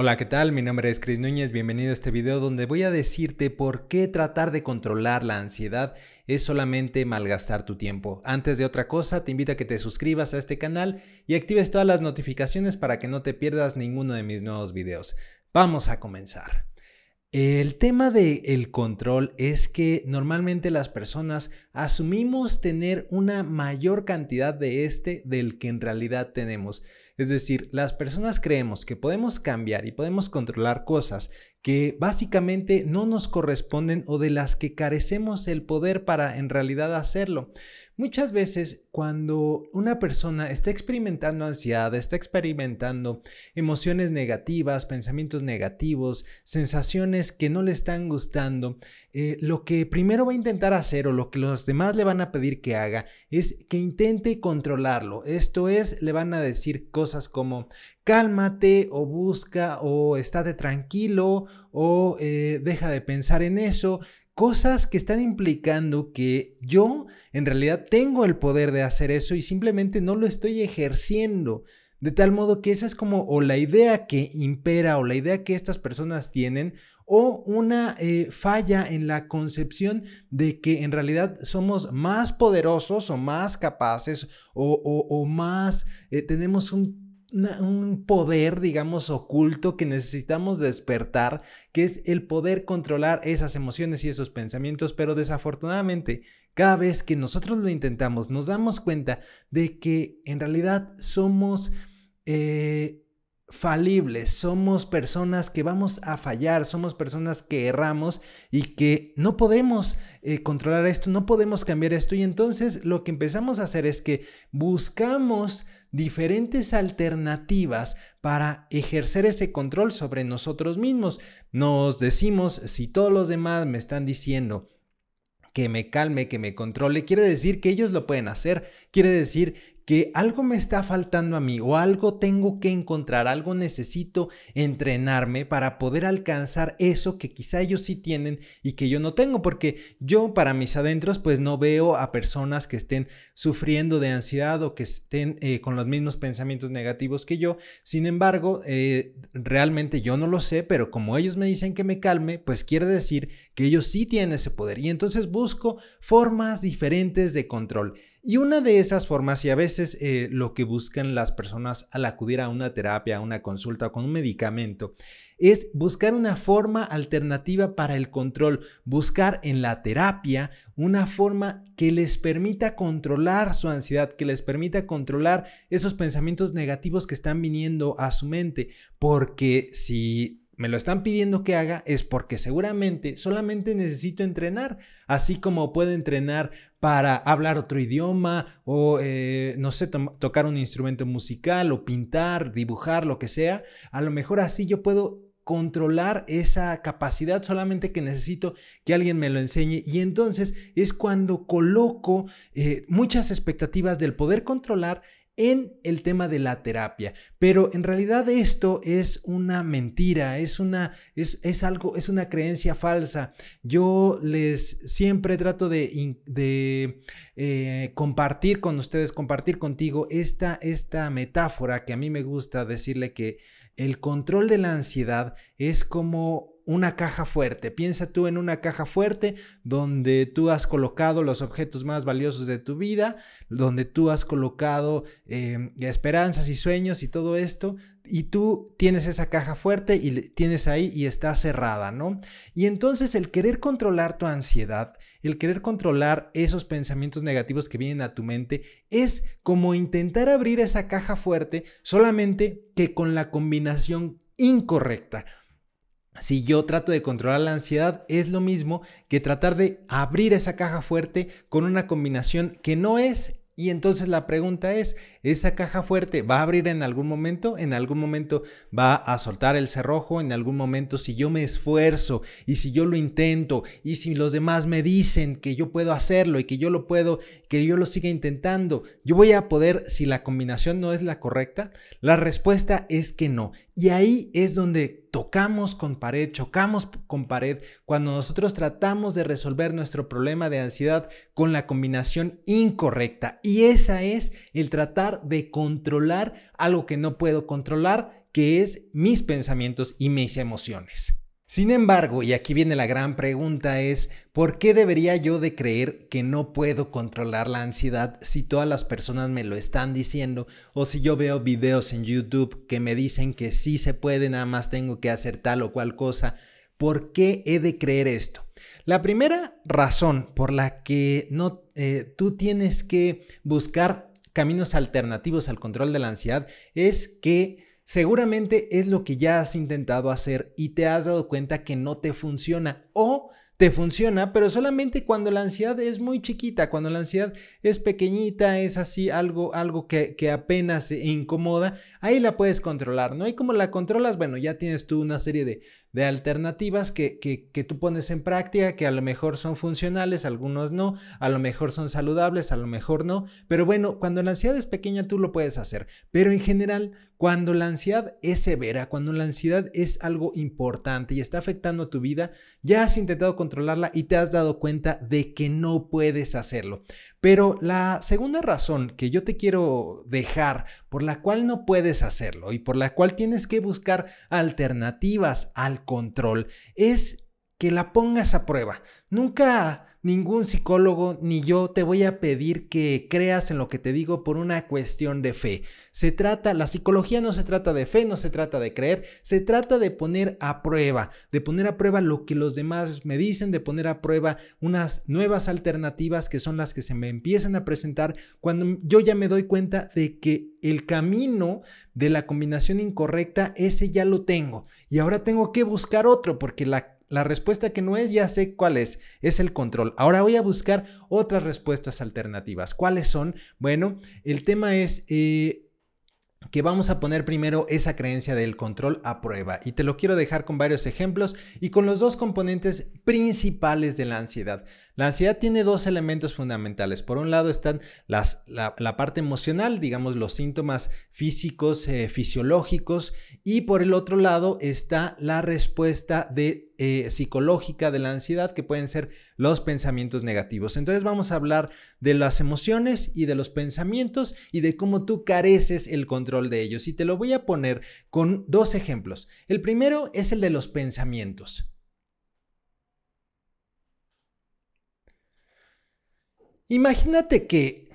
Hola, ¿qué tal? Mi nombre es Cris Núñez, bienvenido a este video donde voy a decirte por qué tratar de controlar la ansiedad es solamente malgastar tu tiempo. Antes de otra cosa, te invito a que te suscribas a este canal y actives todas las notificaciones para que no te pierdas ninguno de mis nuevos videos. Vamos a comenzar. El tema del control es que normalmente las personas asumimos tener una mayor cantidad de este del que en realidad tenemos. Es decir, las personas creemos que podemos cambiar y podemos controlar cosas que básicamente no nos corresponden o de las que carecemos el poder para en realidad hacerlo. Muchas veces cuando una persona está experimentando ansiedad, está experimentando emociones negativas, pensamientos negativos, sensaciones que no le están gustando, eh, lo que primero va a intentar hacer o lo que los demás le van a pedir que haga es que intente controlarlo. Esto es, le van a decir cosas como cálmate o busca o estate tranquilo o eh, deja de pensar en eso. Cosas que están implicando que yo en realidad tengo el poder de hacer eso y simplemente no lo estoy ejerciendo. De tal modo que esa es como o la idea que impera o la idea que estas personas tienen o una eh, falla en la concepción de que en realidad somos más poderosos o más capaces o, más eh, tenemos un un poder, digamos, oculto que necesitamos despertar, que es el poder controlar esas emociones y esos pensamientos, pero desafortunadamente cada vez que nosotros lo intentamos nos damos cuenta de que en realidad somos... Eh, falibles, somos personas que vamos a fallar, somos personas que erramos y que no podemos eh, controlar esto, no podemos cambiar esto y entonces lo que empezamos a hacer es que buscamos diferentes alternativas para ejercer ese control sobre nosotros mismos. Nos decimos, si todos los demás me están diciendo que me calme, que me controle, quiere decir que ellos lo pueden hacer, quiere decir que algo me está faltando a mí o algo tengo que encontrar, algo necesito entrenarme para poder alcanzar eso que quizá ellos sí tienen y que yo no tengo, porque yo para mis adentros pues no veo a personas que estén sufriendo de ansiedad o que estén eh, con los mismos pensamientos negativos que yo. Sin embargo, eh, realmente yo no lo sé, pero como ellos me dicen que me calme, pues quiere decir que ellos sí tienen ese poder y entonces busco formas diferentes de control. Y una de esas formas, y a veces eh, lo que buscan las personas al acudir a una terapia, a una consulta o con un medicamento, es buscar una forma alternativa para el control, buscar en la terapia una forma que les permita controlar su ansiedad, que les permita controlar esos pensamientos negativos que están viniendo a su mente, porque si me lo están pidiendo que haga es porque seguramente solamente necesito entrenar, así como puedo entrenar para hablar otro idioma o, eh, no sé, tocar un instrumento musical o pintar, dibujar, lo que sea. A lo mejor así yo puedo controlar esa capacidad solamente que necesito que alguien me lo enseñe y entonces es cuando coloco eh, muchas expectativas del poder controlar en el tema de la terapia. Pero en realidad esto es una mentira, es una, es, algo, es una creencia falsa. Yo les siempre trato de, de eh, compartir con ustedes, compartir contigo esta, esta metáfora que a mí me gusta decirle que el control de la ansiedad es como una caja fuerte. Piensa tú en una caja fuerte donde tú has colocado los objetos más valiosos de tu vida, donde tú has colocado em, esperanzas y sueños y todo esto. Y tú tienes esa caja fuerte y tienes ahí y está cerrada, ¿no? Y entonces el querer controlar tu ansiedad, el querer controlar esos pensamientos negativos que vienen a tu mente, es como intentar abrir esa caja fuerte solamente que con la combinación incorrecta. Si yo trato de controlar la ansiedad, es lo mismo que tratar de abrir esa caja fuerte con una combinación que no es y entonces la pregunta es, ¿esa caja fuerte va a abrir en algún momento? ¿En algún momento va a soltar el cerrojo? ¿En algún momento si yo me esfuerzo y si yo lo intento y si los demás me dicen que yo puedo hacerlo y que yo lo puedo, que yo lo siga intentando, yo voy a poder si la combinación no es la correcta? La respuesta es que no. Y ahí es donde tocamos con pared, chocamos con pared, cuando nosotros tratamos de resolver nuestro problema de ansiedad con la combinación incorrecta. Y esa es el tratar de controlar algo que no puedo controlar, que es mis pensamientos y mis emociones. Sin embargo, y aquí viene la gran pregunta es, ¿por qué debería yo de creer que no puedo controlar la ansiedad si todas las personas me lo están diciendo o si yo veo videos en YouTube que me dicen que sí se puede, nada más tengo que hacer tal o cual cosa? ¿Por qué he de creer esto? La primera razón por la que no, eh, tú tienes que buscar caminos alternativos al control de la ansiedad es que Seguramente es lo que ya has intentado hacer y te has dado cuenta que no te funciona o te funciona, pero solamente cuando la ansiedad es muy chiquita, cuando la ansiedad es pequeñita, es así algo, algo que, apenas se incomoda, ahí la puedes controlar, ¿no? Y como la controlas, bueno, ya tienes tú una serie de, de alternativas que, que, que, tú pones en práctica, que a lo mejor son funcionales, algunos no, a lo mejor son saludables, a lo mejor no, pero bueno, cuando la ansiedad es pequeña tú lo puedes hacer, pero en general cuando la ansiedad es severa, cuando la ansiedad es algo importante y está afectando tu vida, ya has intentado controlarla y te has dado cuenta de que no puedes hacerlo. Pero la segunda razón que yo te quiero dejar por la cual no puedes hacerlo y por la cual tienes que buscar alternativas al control es que la pongas a prueba. Nunca ningún psicólogo ni yo te voy a pedir que creas en lo que te digo por una cuestión de fe. Se trata, la psicología no se trata de fe, no se trata de creer, se trata de poner a prueba, de poner a prueba lo que los demás me dicen, de poner a prueba unas nuevas alternativas que son las que se me empiezan a presentar cuando yo ya me doy cuenta de que el camino de la combinación incorrecta, ese ya lo tengo. Y ahora tengo que buscar otro porque la la respuesta que no es, ya sé cuál es, es el control. Ahora voy a buscar otras respuestas alternativas. ¿Cuáles son? Bueno, el tema es... Eh, que vamos a poner primero esa creencia del control a prueba y te lo quiero dejar con varios ejemplos y con los dos componentes principales de la ansiedad. La ansiedad tiene dos elementos fundamentales. Por un lado están la, parte emocional, digamos los síntomas físicos, eh, fisiológicos, y por el otro lado está la respuesta de, eh, psicológica de la ansiedad, que pueden ser los pensamientos negativos. Entonces vamos a hablar de las emociones y de los pensamientos y de cómo tú careces el control de ellos. Y te lo voy a poner con dos ejemplos. El primero es el de los pensamientos. Imagínate que...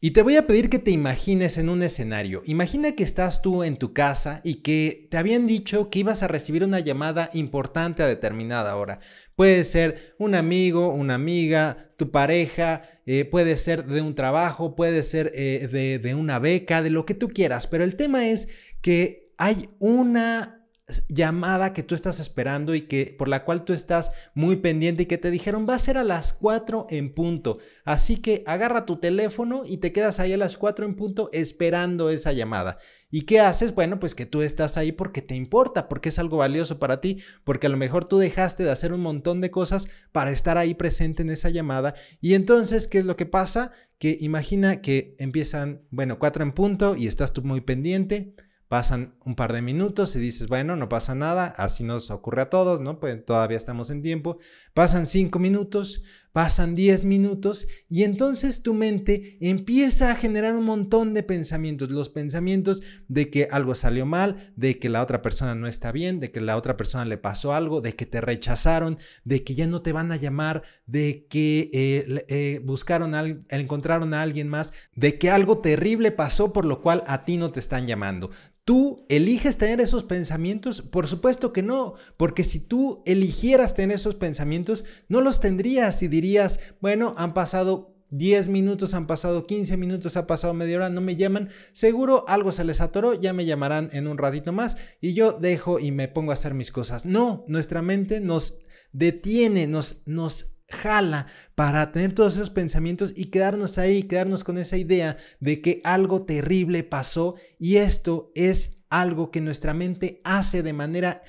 Y te voy a pedir que te imagines en un escenario. Imagina que estás tú en tu casa y que te habían dicho que ibas a recibir una llamada importante a determinada hora. Puede ser un amigo, una amiga, tu pareja, eh, puede ser de un trabajo, puede ser eh, de, de una beca, de lo que tú quieras. Pero el tema es que hay una llamada que tú estás esperando y que por la cual tú estás muy pendiente y que te dijeron va a ser a las 4 en punto. Así que agarra tu teléfono y te quedas ahí a las 4 en punto esperando esa llamada. ¿Y qué haces? Bueno, pues que tú estás ahí porque te importa, porque es algo valioso para ti, porque a lo mejor tú dejaste de hacer un montón de cosas para estar ahí presente en esa llamada. Y entonces, ¿qué es lo que pasa? Que imagina que empiezan, bueno, 4 en punto y estás tú muy pendiente Pasan un par de minutos y dices, bueno, no pasa nada, así nos ocurre a todos, ¿no? Pues todavía estamos en tiempo. Pasan cinco minutos, pasan diez minutos y entonces tu mente empieza a generar un montón de pensamientos, los pensamientos de que algo salió mal, de que la otra persona no está bien, de que la otra persona le pasó algo, de que te rechazaron, de que ya no te van a llamar, de que eh, eh, buscaron, al, encontraron a alguien más, de que algo terrible pasó por lo cual a ti no te están llamando. ¿Tú eliges tener esos pensamientos? Por supuesto que no, porque si tú eligieras tener esos pensamientos, no los tendrías y dirías, bueno, han pasado 10 minutos, han pasado 15 minutos, ha pasado media hora, no me llaman, seguro algo se les atoró, ya me llamarán en un ratito más y yo dejo y me pongo a hacer mis cosas. No, nuestra mente nos detiene, nos, nos jala para tener todos esos pensamientos y quedarnos ahí, quedarnos con esa idea de que algo terrible pasó y esto es algo que nuestra mente hace de manera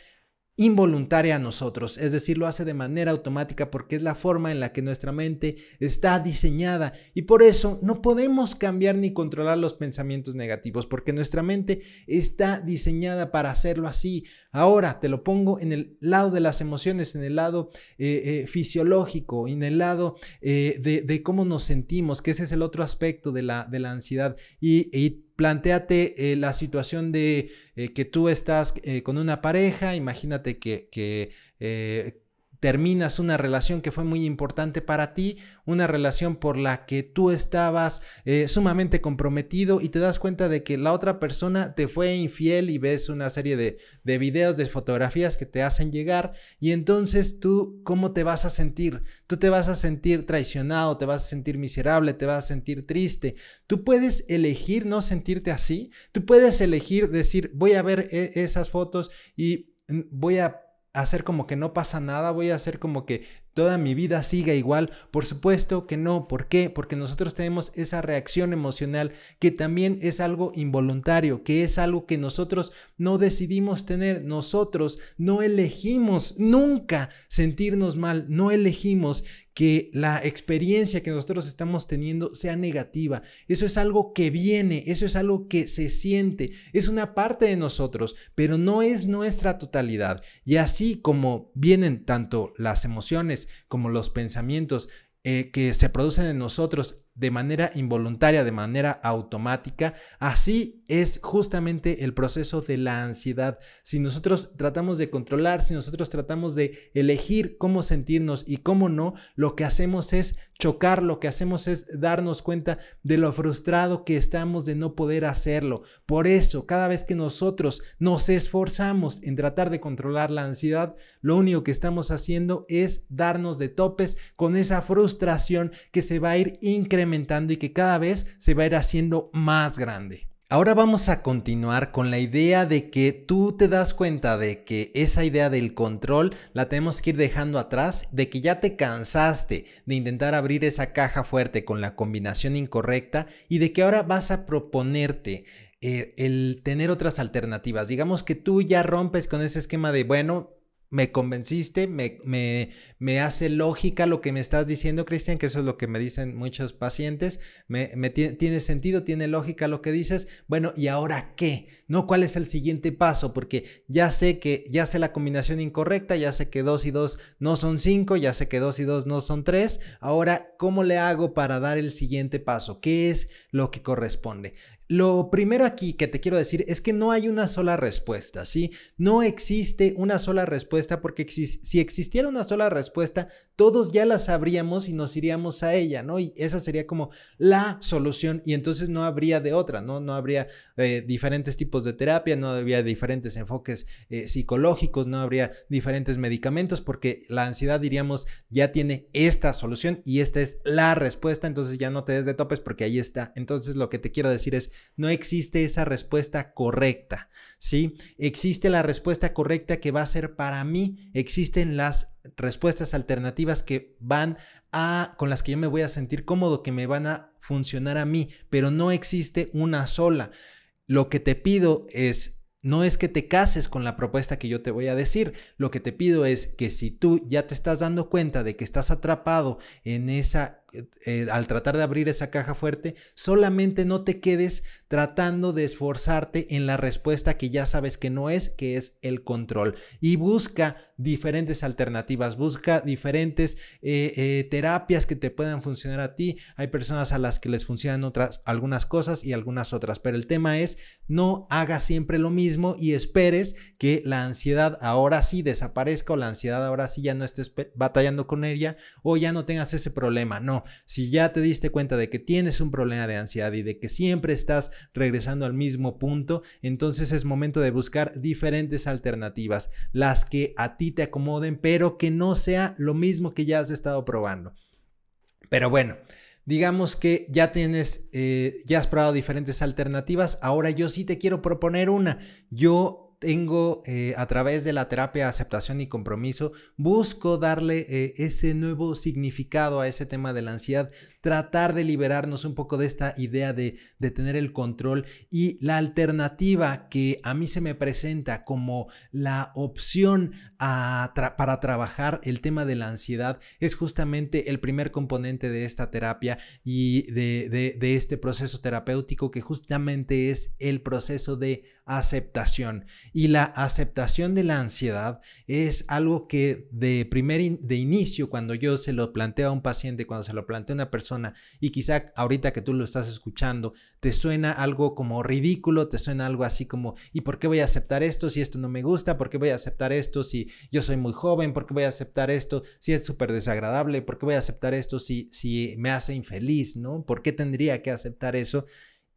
involuntaria a nosotros, es decir, lo hace de manera automática porque es la forma en la que nuestra mente está diseñada y por eso no podemos cambiar ni controlar los pensamientos negativos porque nuestra mente está diseñada para hacerlo así. Ahora te lo pongo en el lado de las emociones, en el lado eh, eh, fisiológico, en el lado eh, de, cómo nos sentimos, que ese es el otro aspecto de la, de la ansiedad y, y planteate eh, la situación de eh, que tú estás eh, con una pareja, imagínate que, que terminas una relación que fue muy importante para ti, una relación por la que tú estabas eh, sumamente comprometido y te das cuenta de que la otra persona te fue infiel y ves una serie de, videos, de fotografías que te hacen llegar y entonces tú, ¿cómo te vas a sentir? Tú te vas a sentir traicionado, te vas a sentir miserable, te vas a sentir triste. Tú puedes elegir no sentirte así, tú puedes elegir decir, voy a ver e-, esas fotos y mm, voy a hacer como que no pasa nada, voy a hacer como que toda mi vida siga igual. Por supuesto que no, ¿por qué? Porque nosotros tenemos esa reacción emocional que también es algo involuntario, que es algo que nosotros no decidimos tener, nosotros no elegimos nunca sentirnos mal, no elegimos que la experiencia que nosotros estamos teniendo sea negativa. Eso es algo que viene, eso es algo que se siente, es una parte de nosotros, pero no es nuestra totalidad. Y así como vienen tanto las emociones como los pensamientos eh, que se producen en nosotros de manera involuntaria, de manera automática. Así es justamente el proceso de la ansiedad. Si nosotros tratamos de controlar, si nosotros tratamos de elegir cómo sentirnos y cómo no, lo que hacemos es chocar, lo que hacemos es darnos cuenta de lo frustrado que estamos de no poder hacerlo. Por eso, cada vez que nosotros nos esforzamos en tratar de controlar la ansiedad, lo único que estamos haciendo es darnos de topes con esa frustración que se va a ir incrementando y que cada vez se va a ir haciendo más grande. Ahora vamos a continuar con la idea de que tú te das cuenta de que esa idea del control la tenemos que ir dejando atrás, de que ya te cansaste de intentar abrir esa caja fuerte con la combinación incorrecta y de que ahora vas a proponerte eh, el tener otras alternativas. Digamos que tú ya rompes con ese esquema de, bueno, me convenciste, me, me, me hace lógica lo que me estás diciendo, Cristian, que eso es lo que me dicen muchos pacientes. Me, tiene sentido, tiene lógica lo que dices. Bueno, ¿y ahora qué? ¿No? ¿Cuál es el siguiente paso? Porque ya sé que ya sé la combinación incorrecta, ya sé que 2 y 2 no son 5, ya sé que 2 y 2 no son 3. Ahora, ¿cómo le hago para dar el siguiente paso? ¿Qué es lo que corresponde? Lo primero aquí que te quiero decir es que no hay una sola respuesta, ¿sí? No existe una sola respuesta porque si existiera una sola respuesta, todos ya la sabríamos y nos iríamos a ella, ¿no? Y esa sería como la solución y entonces no habría de otra, ¿no? No habría eh, diferentes tipos de terapia, no habría diferentes enfoques eh, psicológicos, no habría diferentes medicamentos porque la ansiedad diríamos ya tiene esta solución y esta es la respuesta, entonces ya no te des de topes porque ahí está. Entonces lo que te quiero decir es no existe esa respuesta correcta, ¿sí? Existe la respuesta correcta que va a ser para mí, existen las respuestas alternativas que van a, con las que yo me voy a sentir cómodo, que me van a funcionar a mí, pero no existe una sola. Lo que te pido es no es que te cases con la propuesta que yo te voy a decir. Lo que te pido es que si tú ya te estás dando cuenta de que estás atrapado en esa eh, al tratar de abrir esa caja fuerte, solamente no te quedes tratando de esforzarte en la respuesta que ya sabes que no es, que es el control. Y busca diferentes alternativas, busca diferentes eh, eh, terapias que te puedan funcionar a ti. Hay personas a las que les funcionan otras, algunas cosas y algunas otras, pero el tema es no hagas siempre lo mismo y esperes que la ansiedad ahora sí desaparezca o la ansiedad ahora sí ya no estés batallando con ella o ya no tengas ese problema. No, si ya te diste cuenta de que tienes un problema de ansiedad y de que siempre estás regresando al mismo punto, entonces es momento de buscar diferentes alternativas, las que a ti te acomoden, pero que no sea lo mismo que ya has estado probando. Pero bueno, digamos que ya tienes, eh, ya has probado diferentes alternativas, ahora yo sí te quiero proponer una. Yo tengo eh, a través de la terapia aceptación y compromiso, busco darle eh, ese nuevo significado a ese tema de la ansiedad tratar de liberarnos un poco de esta idea de, de, tener el control y la alternativa que a mí se me presenta como la opción para trabajar el tema de la ansiedad es justamente el primer componente de esta terapia y de, este proceso terapéutico que justamente es el proceso de aceptación. Y la aceptación de la ansiedad es algo que de primer de inicio cuando yo se lo planteo a un paciente, cuando se lo planteo a una persona, y quizá ahorita que tú lo estás escuchando, te suena algo como ridículo, te suena algo así como, ¿y por qué voy a aceptar esto si esto no me gusta? ¿Por qué voy a aceptar esto si yo soy muy joven? ¿Por qué voy a aceptar esto si es súper desagradable? ¿Por qué voy a aceptar esto si, si me hace infeliz? ¿No? ¿Por qué tendría que aceptar eso?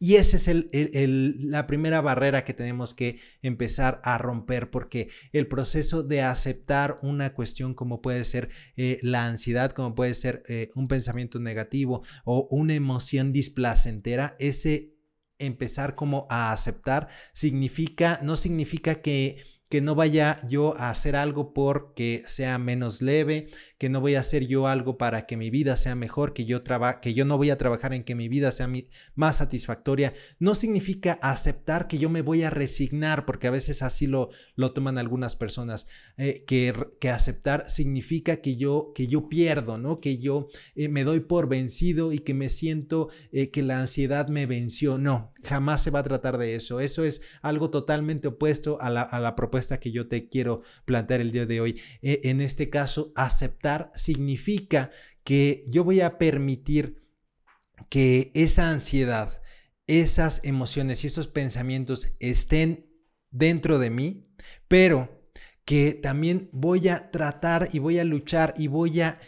Y esa es la primera barrera que tenemos que empezar a romper porque el proceso de aceptar una cuestión como puede ser eh, la ansiedad, como puede ser eh, un pensamiento negativo o una emoción displacentera, ese empezar como a aceptar significa, no significa que que no vaya yo a hacer algo porque sea menos leve, que no voy a hacer yo algo para que mi vida sea mejor, que yo, que yo no voy a trabajar en que mi vida sea más satisfactoria, no significa aceptar que yo me voy a resignar, porque a veces así lo, lo toman algunas personas, eh, que, que, aceptar significa que yo, que yo pierdo, ¿no? que yo eh, me doy por vencido y que me siento eh, que la ansiedad me venció. No, jamás se va a tratar de eso. Eso es algo totalmente opuesto a la propuesta que yo te quiero plantear el día de hoy. E-, en este caso, aceptar significa que yo voy a permitir que esa ansiedad, esas emociones y esos pensamientos estén dentro de mí, pero que también voy a tratar y voy a luchar y voy a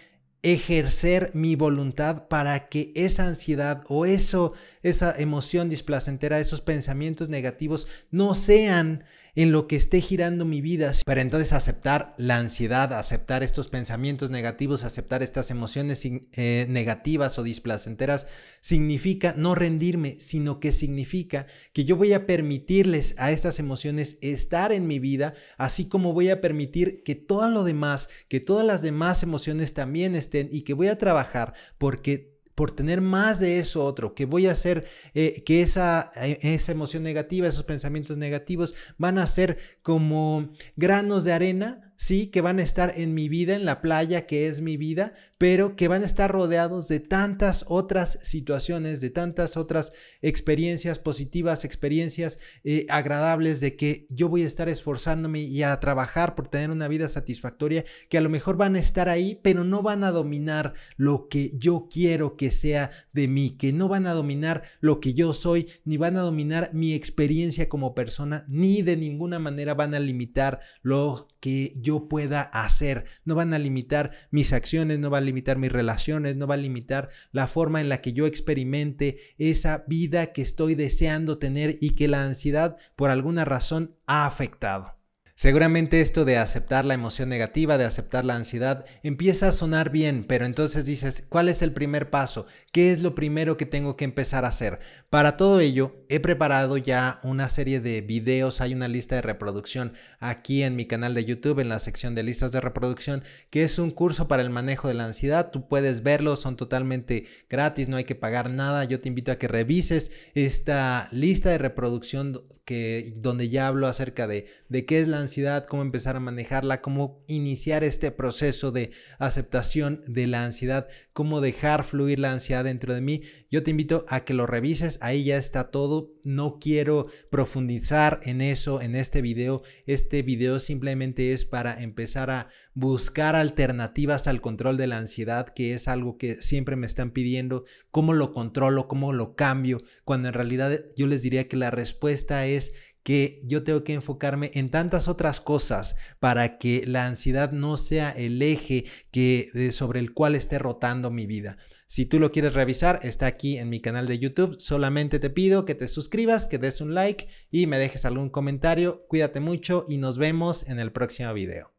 ejercer mi voluntad para que esa ansiedad o eso, esa emoción displacentera, esos pensamientos negativos no sean en lo que esté girando mi vida, para entonces aceptar la ansiedad, aceptar estos pensamientos negativos, aceptar estas emociones eh, negativas o displacenteras, significa no rendirme, sino que significa que yo voy a permitirles a estas emociones estar en mi vida, así como voy a permitir que todo lo demás, que todas las demás emociones también estén y que voy a trabajar porque por tener más de eso otro, que voy a hacer eh, que esa, eh, esa emoción negativa, esos pensamientos negativos van a ser como granos de arena sí, que van a estar en mi vida, en la playa que es mi vida, pero que van a estar rodeados de tantas otras situaciones, de tantas otras experiencias positivas, experiencias eh, agradables, de que yo voy a estar esforzándome y a trabajar por tener una vida satisfactoria, que a lo mejor van a estar ahí, pero no van a dominar lo que yo quiero que sea de mí, que no van a dominar lo que yo soy, ni van a dominar mi experiencia como persona, ni de ninguna manera van a limitar lo que yo pueda hacer. No van a limitar mis acciones, no van a limitar mis relaciones, no va a limitar la forma en la que yo experimente esa vida que estoy deseando tener y que la ansiedad por alguna razón ha afectado. Seguramente esto de aceptar la emoción negativa, de aceptar la ansiedad, empieza a sonar bien, pero entonces dices, ¿cuál es el primer paso? ¿Qué es lo primero que tengo que empezar a hacer? Para todo ello, he preparado ya una serie de videos, hay una lista de reproducción aquí en mi canal de YouTube, en la sección de listas de reproducción, que es un curso para el manejo de la ansiedad, tú puedes verlo, son totalmente gratis, no hay que pagar nada, yo te invito a que revises esta lista de reproducción que, donde ya hablo acerca de, de qué es la ansiedad, cómo empezar a manejarla, cómo iniciar este proceso de aceptación de la ansiedad, cómo dejar fluir la ansiedad dentro de mí, yo te invito a que lo revises, ahí ya está todo, no quiero profundizar en eso en este video, este video simplemente es para empezar a buscar alternativas al control de la ansiedad, que es algo que siempre me están pidiendo, cómo lo controlo, cómo lo cambio, cuando en realidad yo les diría que la respuesta es que yo tengo que enfocarme en tantas otras cosas para que la ansiedad no sea el eje que, eh, sobre el cual esté rotando mi vida. Si tú lo quieres revisar, está aquí en mi canal de YouTube. Solamente te pido que te suscribas, que des un like y me dejes algún comentario. Cuídate mucho y nos vemos en el próximo video.